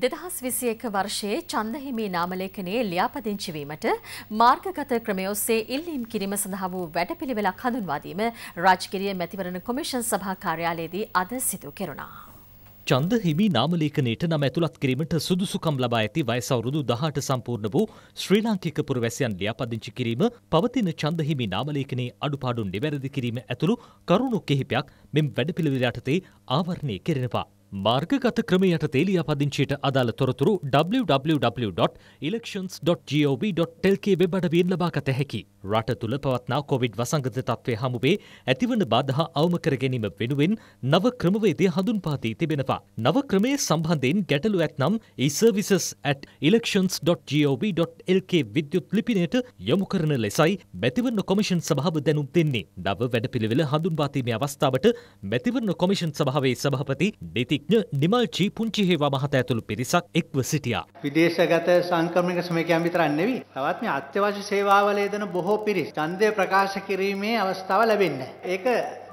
දෙදහස් විසි එක වර්ෂයේ චන්දහිමි නාමලේඛනයේ ලියාපදිංචිවීමට මාර්ගගත ක්‍රමය ඔස්සේ ඉල්ලීම් කිරීම සඳහා වූ වැඩපිළිවෙලක් හඳුන්වාදීම රාජකිරිය මැතිවරණ කොමිෂන් සභා කාර්යාලයේදී අද සිදු කෙරුණා. චන්ද හිමි නාමලේඛනයට නම ඇතුළත් කිරීමට සුදුසුකම් ලබා ඇති වයස අවුරුදු 18 සම්පූර්ණ වූ ශ්‍රී ලාංකික පුරවැසියන් ලියාපදිංචි කිරීම පවතින චන්ද හිමි නාමලේඛනයේ අඩුපාඩු නිවැරදි කිරීම ඇතුළු කරුණු කිහිපයක් මෙම වැඩපිළිවෙල යටතේ ආවරණය කෙරෙනවා. මාර්ගගත ක්‍රමයට තේලියාපදිංචියට අදාළ තොරතුරු www.elections.gov.lk වෙබ් අඩවියෙන් ලබාගත හැකි. රට තුළ පවත්නා කොවිඩ් වසංගත තත්ත්වය හමුවේ ඇතිවන බාධා අවම කර ගැනීම වෙනුවෙන් නව ක්‍රමවේදය හඳුන්වා දී තිබෙනවා. නව ක්‍රමයේ සම්බන්ධයෙන් ගැටලු ඇත්නම් e-services@elections.gov.lk විද්‍යුත් ලිපිනයට යොමු කරන ලෙසයි මැතිවරණ කොමිෂන් සභාව දැනුම් දෙන්නේ. නව වැඩපිළිවෙල හඳුන්වා දීමේ අවස්ථාවට මැතිවරණ කොමිෂන් සභාවේ සභාපති ඩීති විශේෂඥ නිමල්චී පුංචි හේවා මහත ඇතුළු පිරිසක් එක්ව සිටියා. විදේශගත සංක්‍රමණික ශ්‍රමිකයන් විතරක් නෙවෙයි තවත් මේ අත්‍යවශ්‍ය සේවාවල යෙදෙන බොහෝ පිරිස් ඡන්දය ප්‍රකාශ කිරීමේ අවස්ථාව ලැබෙන්නේ. ඒක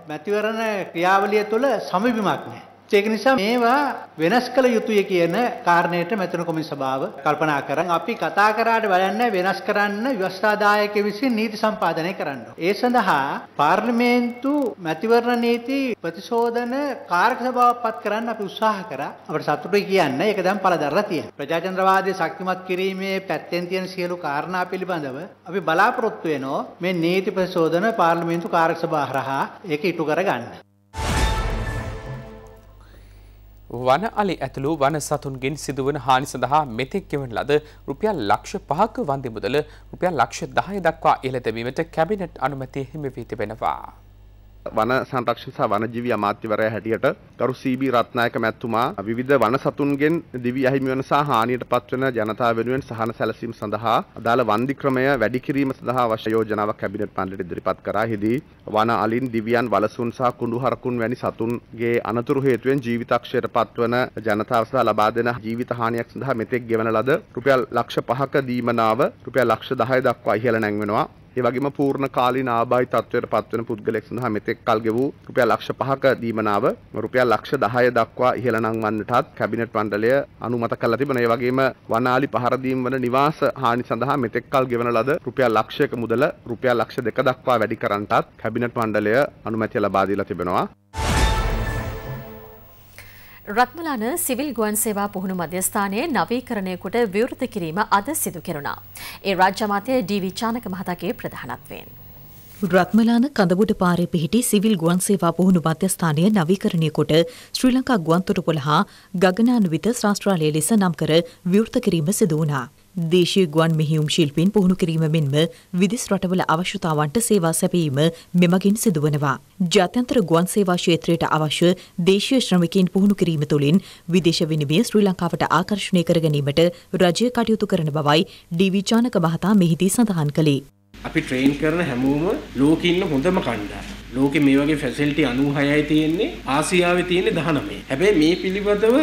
මැතිවරණ ක්‍රියාවලිය තුළ සමීපමක් නැහැ. ඒක නිසා මේවා වෙනස් කළ යුතුය කියන කාරණයට මෙතන කොමිස් සභාව කල්පනා කරන් අපි කතා කරාට බලන්නේ වෙනස් කරන්න ව්‍යවස්ථාදායක විසින් නීති සම්පාදනය කරන්න. ඒ සඳහා පාර්ලිමේන්තු මැතිවරණ නීති ප්‍රතිශෝධන කාර්ක සභාවක් පත් කරන්න අපි උත්සාහ කරා. අපිට සතුටුයි කියන්න ඒක දැන් පළදරලා තියෙනවා. ප්‍රජාතන්ත්‍රවාදයේ ශක්තිමත් කිරීමේ පැත්තෙන් තියෙන සියලු කාරණා පිළිබඳව අපි බලාපොරොත්තු වෙනෝ මේ නීති ප්‍රතිශෝධන පාර්ලිමේන්තු කාර්ක සභාව හරහා ඒක ඉටු කරගන්න. වන අලි ඇතුළු වන සතුන්ගෙන් සිදුවන හානි සඳහා මෙතෙක් ගෙවන ලද රුපියල් ලක්ෂ පහක වන්දි මුදල රුපියල් ලක්ෂ දහය දක්වා ඉහළ දැමීමට කැබිනට් අනුමැතිය හිමි වී තිබෙනවා. වන සංරක්ෂණ සහ වනජීවී අමාත්‍යවරයා හැටියට ගරු සීබී රත්නායක මැතිතුමා විවිධ වන සතුන්ගෙන් දිවි අහිමි වන සහ හානියට පත්වන ජනතාව වෙනුවෙන් සහන සැලසීම සඳහා අදාළ වන්දි ක්‍රමය වැඩි කිරීම සඳහා අවශ්‍ය යෝජනාවක් කැබිනට් පණ්ඩලයට ඉදිරිපත් කරා. එහිදී වන අලින් දිවියන් වලසුන් සහ කුඩු හරකුන් වැනි සතුන්ගේ අනතුරු හේතුවෙන් ජීවිතක්ෂයට පත්වන ජනතාව සඳහා ලබා දෙන ජීවිත හානියක් සඳහා මෙතෙක් ගෙවන ලද රුපියල් ලක්ෂ 5ක දීමනාව රුපියල් ලක්ෂ 10 දක්වා ඉහළ නැංවෙනවා. ඒ වගේම පූර්ණ කාලීන ආබාධිත තත්ත්වයට පත්වන පුද්ගලෙක් සඳහා මෙතෙක් කල් ගෙවූ රුපියල් ලක්ෂ 5ක දීමනාව රුපියල් ලක්ෂ 10 දක්වා ඉහළ නංවන්නටත් කැබිනට් මණ්ඩලය අනුමත කළා තිබෙනවා. ඒ වගේම වනාලි පහර දීම වන නිවාස හානි සඳහා මෙතෙක් කල් ගෙවන ලද රුපියල් ලක්ෂයක මුදල රුපියල් ලක්ෂ 2 දක්වා වැඩි කරන්නටත් කැබිනට් මණ්ඩලය අනුමැතිය ලබා දීලා තිබෙනවා. රත්මලාන සිවිල් ගුවන් සේවා පුහුණු මධ්‍යස්ථානයේ නවීකරණයකොට විවෘත කිරීම අද සිදු කෙරුණා. ඒ රාජ්‍ය මාතය ඩීවී චානක මහතාගේ ප්‍රධානත්වයෙන්. රත්මලාන කඳබුඩ පාරේ පිහිටි සිවිල් ගුවන් සේවා පුහුණු මධ්‍යස්ථානය නවීකරණයකොට ශ්‍රී ලංකා ගුවන්තොටුපොළ හා ගගනානුවිත ශාස්ත්‍රාලය ලෙස නම් කර විවෘත කිරීම සිදු වුණා. දේශීය ගුවන් මෙහියුම් ශිල්පීන් පුහුණු කිරීම මෙන්ම විදෙස් රටවල අවශ්‍යතාවන්ට සේවා සැපයීම මෙමගින් සිදුවනවා. ජාත්‍යන්තර ගුවන් සේවා ක්ෂේත්‍රයට අවශ්‍ය දේශීය ශ්‍රමිකයින් පුහුණු කිරීම තුළින් විදේශ විනිමය ශ්‍රී ලංකාවට ආකර්ෂණය කර ගැනීමට රජය කටයුතු කරන බවයි ඩීවී චානක මහතා මෙහිදී සඳහන් කළේ. අපි ට්‍රේන් කරන හැමෝම ලෝකෙ ඉන්න හොඳම කණ්ඩායම. ලෝකෙ මේ වගේ ෆැසිලිටි 96යි තියෙන්නේ ආසියාවේ තියෙන්නේ 19. හැබැයි මේ පිළිබඳව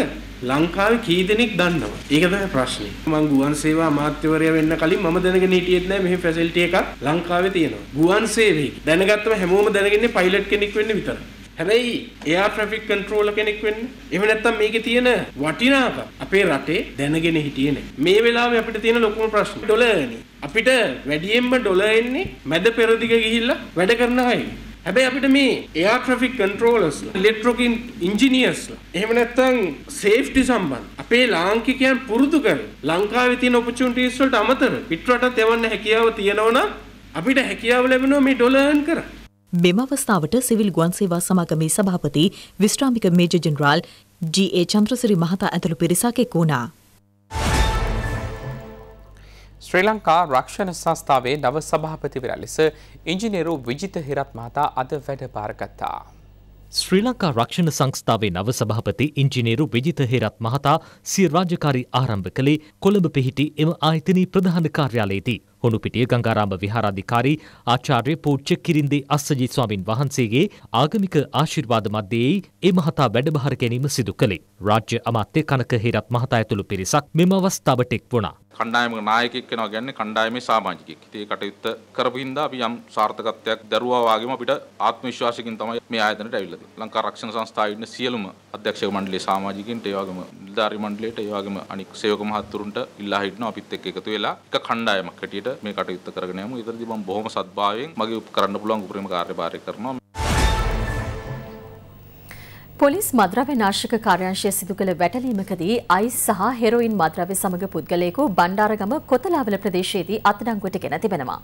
ලංකාවේ කී දෙනෙක් දන්නවද? ඒක තමයි ප්‍රශ්නේ. මම ගුවන් සේවා අමාත්‍යවරයා වෙන්න කලින් මම දැනගෙන හිටියෙත් නෑ මෙහි ෆැසිලිටි එකක් ලංකාවේ තියෙනවා. ගුවන් සේවයේ දැනගත්තම හැමෝම දැනගන්නේ පයිලට් කෙනෙක් වෙන්න විතරයි. හැබැයි එයා ට්‍රැෆික් කන්ට්‍රෝල කෙනෙක් වෙන්න. එහෙම නැත්නම් මේකේ තියෙන වටිනාකම අපේ රටේ දැනගෙන හිටියේ නෑ. මේ වෙලාවේ අපිට තියෙන ලොකුම ප්‍රශ්නේ ඩොලර්නේ. අපිට වැඩියෙන්ම ඩොලර් එන්නේ මැද පෙරදිග ගිහිල්ලා වැඩ කරන අය. හැබැයි අපිට මේ එයා ට්‍රැෆික් කන්ට්‍රෝලර්ස්ලා ඉලෙක්ට්‍රොකින් ඉන්ජිනියර්ස්ලා එහෙම නැත්නම් සේෆ්ටි සම්බන්ධ අපේ ලාංකිකයන් පුරුදු කරලා ලංකාවේ තියෙන ඔපචුනිටිස් වලට අමතර පිටරටත් එවන්න හැකියාව තියෙනවා අපිට හැකියාව ලැබෙනවා මේ ඩොලර් earn කරන්න. මෙම අවස්ථාවට සිවිල් ගුවන් සේවා සමාගමේ සභාපති විශ්‍රාමික මේජර් ජෙනරාල් ජී.ඒ. චන්ද්‍රසිරි මහතා ඇතුළු පිරිසක් එක් වුණා. ශ්‍රී ලංකා රක්ෂණ සංස්ථාවේ නව සභාපතිවරයා ලෙස ඉංජිනේරු විජිත හිරත් මහතා අද වැඩභාර ගත්තා. ශ්‍රී ලංකා රක්ෂණ සංස්ථාවේ නව සභාපති ඉංජිනේරු විජිත හේරත් මහතා සිය රාජකාරි ආරම්භ කළේ කොළඹ පිහිටි එම ආයතනයේ ප්‍රධාන කාර්යාලයේදී. හොනුපිටිය ගංගාරාම විහාරාධිකාරී ආචාර්ය පූජ්‍ය කිරින්දේ අස්සජී ස්වාමින් වහන්සේගේ ආගමික ආශිර්වාද මැදේ ඒ මහතා වැඩබහර ගැනීම සිදු කළේ. රාජ්‍ය අමාත්‍ය කනක හේරත් මහතා ඇතුළු පිරිසක් මෙම අවස්ථාවට එක් වුණා. කණ්ඩායමක නායකයෙක් වෙනවා කියන්නේ කණ්ඩායමේ සමාජිකයෙක්. ඉතින් ඒ කටයුත්ත කරපු හින්දා අපි යම් සාර්ථකත්වයක් දරුවා වගේම අපිට ආත්ම විශ්වාසකින් තමයි මේ ආයතනයට ඇවිල්ලා තියෙන්නේ. ලංකා රක්ෂණ සංස්ථාවේ ඉන්න සියලුම අධ්‍යක්ෂක මණ්ඩලයේ සමාජිකින්ට ඒ වගේම නිලධාරි මණ්ඩලයට ඒ වගේම අනික් සේවක මහත්තුරුන්ට ඉල්ලා හිටිනවා අපිත් එක්ක එකතු වෙලා එක කණ්ඩායමක් හැටියට මේ කටයුත්ත කරගෙන යමු. ඉදිරියදී මම බොහොම සත්භාවයෙන් මගේ කරන්න පුළුවන් උපරිම කාර්යභාරය කරනවා. පොලිස් මද්‍රව්‍ය නාශක කාර්යාංශය සිදු කළ වැටලීමකදී අයිස් සහ හෙරොයින් මද්‍රව්‍ය සමග පුද්ගලයෙකු බණ්ඩාරගම කොතලාවල ප්‍රදේශයේදී අත්අඩංගුවට ගෙන තිබෙනවා.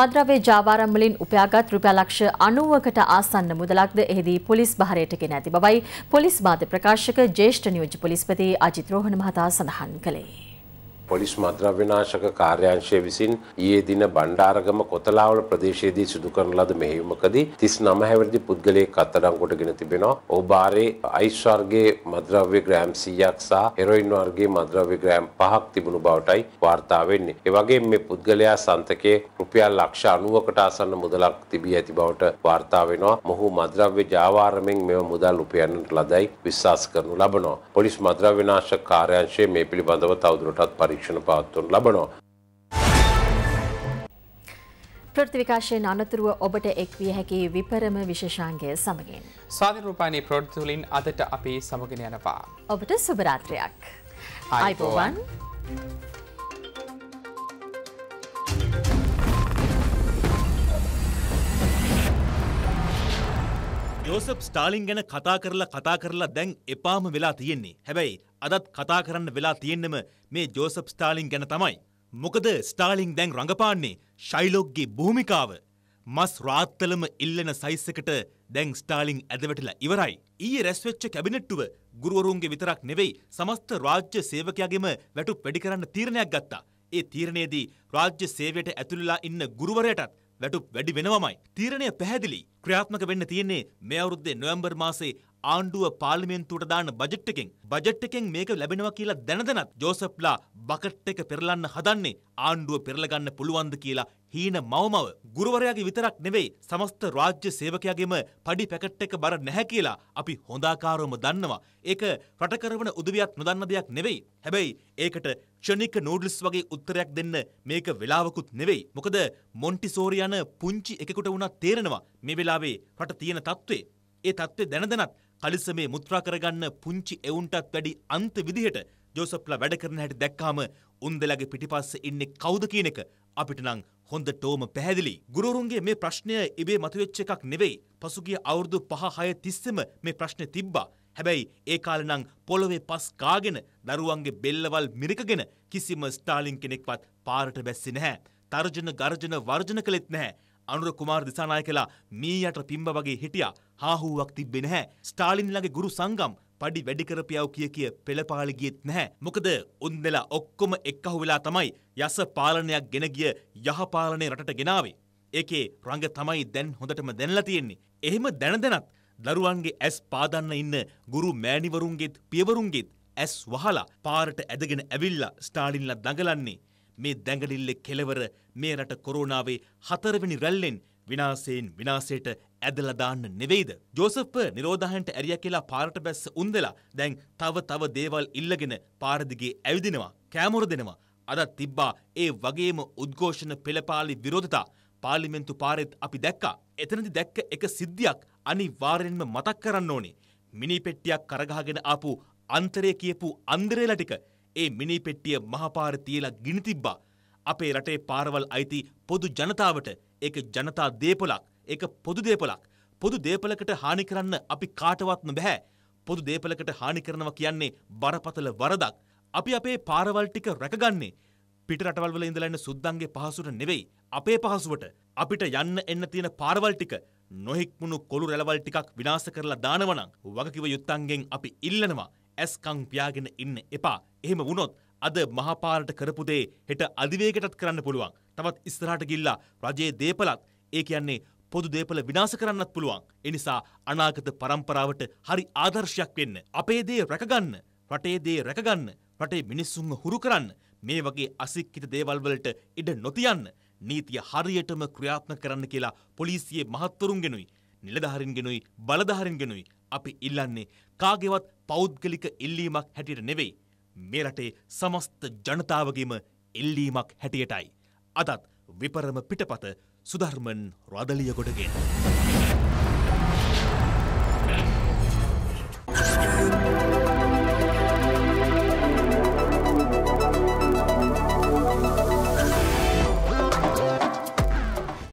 මද්‍රව්‍ය ජාවාරම් වලින් උපයාගත් රුපියල් ලක්ෂ 90කට ආසන්න මුදලක්ද එහිදී පොලිස් බහරයට ගෙන ඇති බවයි පොලිස් මාධ්‍ය ප්‍රකාශක ජ්‍යෙෂ්ඨ නියෝජ්‍ය පොලිස්පති අජිත් රෝහණ මහතා සඳහන් කළේ. පොලිස් මද්‍රව්‍යනාශක කාර්යාංශය විසින් ඊයේ දින බණ්ඩාරගම කොතලාවල ප්‍රදේශයේදී සිදු කරන ලද මෙහෙයුමකදී 39 හැවිරිදි පුද්ගලයෙක් අත්අඩංගුවටගෙන තිබෙනවා. ඔහු බාරේ අයිස් වර්ගයේ මද්‍රව්‍ය ග්‍රෑම් 100ක් සහ හෙරොයින් වර්ගයේ මද්‍රව්‍ය ග්‍රෑම් 5ක් තිබුණු බවටයි වාර්තා වෙන්නේ. ඒ වගේම මේ පුද්ගලයා සන්තකයේ රුපියල් ලක්ෂ 90කට ආසන්න මුදලක් තිබී ඇති බවට වාර්තා වෙනවා. මොහු මද්‍රව්‍ය ජාවාරමෙන් මෙම මුදල් උපයන්නට ලදයි විශ්වාස කරනු ලබනවා. පොලිස් මද්‍රව්‍යනාශක කාර්යාංශය මේ පිළිබඳව තවදුරටත් පරි පරීක්ෂණ පවත්වනු ලබනවා. ප්‍රෘතිවිකාශයෙන් අනතුරුව ඔබට එක් විය හැකි විපරම විශෂාන්ගේ සමගින්. ස්වාධරූපානයේ ප්‍රොඩ්තුලින් අදට අපි සමගෙන යනවා. ඔබට සුභරාත්‍රයක්. අයිබෝවන්. Thank you. යෝසප් ස්ටාලින් ගැන කතා කරලා කතා කරලා දැන් එපාම වෙලා තියෙන්නේ. හැබැයි අදත් කතා කරන්න වෙලා තියෙන්නෙම මේ ජෝසප් ස්ටාලින් ගැන තමයි. මොකද ස්ටාලින් දැන් රඟපාන්නේ ශයිලොක්ගේ භූමිකාව. මස් රාත්තලම ඉල්ලෙන සයිස්සකට දැන් ස්ටාලින් ඇදවැටලා ඉවරයි. ඊයේ රැස්වෙච්ච කැබිනට්ටුව ගුරුවරුන්ගේ විතරක් නෙවෙයි සමස්ත රාජ්‍ය සේවකයාගෙම වැටුප් වැඩි කරන්න තීරණයක් ගත්තා. ඒ තීරණයේදී රාජ්‍ය සේවයට ඇතුළලා ඉන්න ගුරුවරයටත් වැටුප් වැඩි වෙනවමයි. තීරණය පැහැදිලි. ක්‍රියාත්මක වෙන්න තියෙන්නේ මේ අවුරුද්දේ නොවැම්බර් මාසේ ආණ්ඩුව පාර්ලිමේන්තුවට දාන බජට් එකෙන් බජට් එකෙන් මේක ලැබෙනවා කියලා දැනදැනත් ජෝසප්ලා බකට් එක පෙරලන්න හදන්නේ ආණ්ඩුව පෙරලගන්න පුළුවන්ද කියලා හීන මවමව ගුරුවරයාගේ විතරක් නෙවෙයි සමස්ත රාජ්‍ය සේවකයාගේම පඩි පැකට් එක බර නැහැ කියලා අපි හොඳාකාරවම දන්නවා. ඒක රට කරවන උදවියක් නොදන්න දෙයක් නෙවෙයි. හැබැයි ඒකට ක්ෂණික නූඩ්ල්ස් වගේ උත්තරයක් දෙන්න මේක වෙලාවකුත් නෙවෙයි. මොකද මොන්ටිසෝරි යන පුංචි එකෙකුට වුණා තේරෙනවා මේ වෙලාවේ රට තියෙන තත්ත්වේ. ඒ තත්ත්වේ දැනදැනත් කලිසමේ මුත්‍රා කරගන්න පුංචි එවුන්ටත් වැඩි අන්ත විදිහට ජෝසප්ලා වැඩ කරන හැටි දැක්කාම උන්දලගේ පිටිපස්සේ ඉන්නේ කවුද කියන එක අපිට නම් හොඳටම පැහැදිලි. ගුරුරුන්ගේ මේ ප්‍රශ්නය ඉබේ මතුවෙච්ච එකක් නෙවෙයි. පසුගිය අවුරුදු 5 6 තිස්සෙම මේ ප්‍රශ්නේ තිබ්බා. හැබැයි ඒ කාලේ නම් පොළවේ පස් කාගෙන දරුවන්ගේ බෙල්ලවල් මිරිකගෙන කිසිම ස්ටාලින් කෙනෙක්වත් පාරට බැස්සේ නැහැ. තර්ජන ගර්ජන වර්ජන කළෙත් නැහැ. අනුර කුමාර් දිසානායකලා මීයට පිම්බ වගේ හිටියා හාහුවක් තිබ්බේ නැහැ. ස්ටාලින්ලගේ ගුරු සංගම් පඩි වැඩි කරපියව කිය කිය පෙළපාලි ගියෙත් නැහැ. මොකද උන්දලා ඔක්කොම එක්කහු වෙලා තමයි යස පාලනයක් ගෙන ගිය යහ පාලනය රටට ගෙනාවේ. ඒකේ රංග තමයි දැන් හොඳටම දැනලා තියෙන්නේ. එහෙම දැන දැනත් දරුවන්ගේ ඇස් පාදන්න ඉන්න ගුරු මෑණිවරුන්ගේත් පියවරුන්ගේත් ඇස් වහලා පාරට ඇදගෙන ඇවිල්ලා ස්ටාලින්ලා දඟලන්නේ. මේ දැඟලිල්ලේ කෙලවර මේ රට කොරෝනාවේ හතරවෙනි රැල්ලෙන් විනාසයෙන් විනාසයට ඇදලා දාන්න නෙවෙයිද? ජෝසප් නිරෝධායන්ට ඇරියා කියලා පාරට බැස්ස උන්දලා දැන් තව තව දේවල් ඉල්ලගෙන පාර දිගේ ඇවිදිනවා, කෑමොර දෙනවා. අදත් තිබ්බා ඒ වගේම උද්ඝෝෂණ පෙළපාලි විරෝධතා පාර්ලිමේන්තු පාරෙත් අපි දැක්කා. එතනදි දැක්ක එක සිද්ධියක් අනිවාර්යෙන්ම මතක් කරන්න ඕනේ. මිනි පෙට්ටියක් කරගහගෙන ආපු අන්තරේ කියපු අන්දරේලා ටික ඒ මිනි පෙට්ටිය මහපාර තියලා ගිනි තිබ්බා. අපේ රටේ පාරවල් අයිති පොදු ජනතාවට ඒක ජනතා දේපලක්. ඒක පොදු දේපලක්. පොදු දේපලකට හානි කරන්න අපි කාටවත්ම බෑ. පොදු දේපලකට හානි කරනවා කියන්නේ බරපතල වරදක්. අපි අපේ පාරවල් ටික රැකගන්නේ පිට රටවල් වල ඉඳලා ඉන්න සුද්දන්ගේ පහසුට නෙවෙයි අපේ පහසුවට. අපිට යන්න එන්න තියෙන පාරවල් ටික නොහික්මුණු කොළු රැළවල් ටිකක් විනාශ කරලා දානවනම් වගකිව යුත්තන්ගෙන් අපි ඉල්ලනවා. ඇස්කං පියාගෙන ඉන්න එපා. එහෙම වුණොත් අද මහපාරට කරපු දේ හෙට අධිවේගයටත් කරන්න පුළුවන්. තවත් ඉස්සරහට ගිහිල්ලා රජයේ දේපලත් ඒ කියන්නේ පොදු දේපල විනාශ කරන්නත් පුළුවන්. ඒ නිසා අනාගත පරම්පරාවට හරි ආදර්ශයක් වෙන්න. අපේ දේ රැකගන්න, රටේ දේ රැකගන්න, රටේ මිනිස්සුන්ව හුරු කරන්න. මේ වගේ අසික්කිත දේවල් වලට ඉඩ නොතියන්න. නීතිය හරියටම ක්‍රියාත්මක කරන්න කියලා පොලිසියේ මහත්වරුන්ගෙනුයි නිලධාරින්ගෙනුයි බලධාරින්ගෙනුයි අපි ඉල්ලන්නේ කාගේවත් පෞද්ගලික ඉල්ලීමක් හැටියට නෙවෙයි. මේ රටේ සමස්ත ජනතාවගේම ඉල්ලීමක් හැටියටයි. අදත් විපරම පිටපත සුධර්මන් රදලියකොටගෙන්.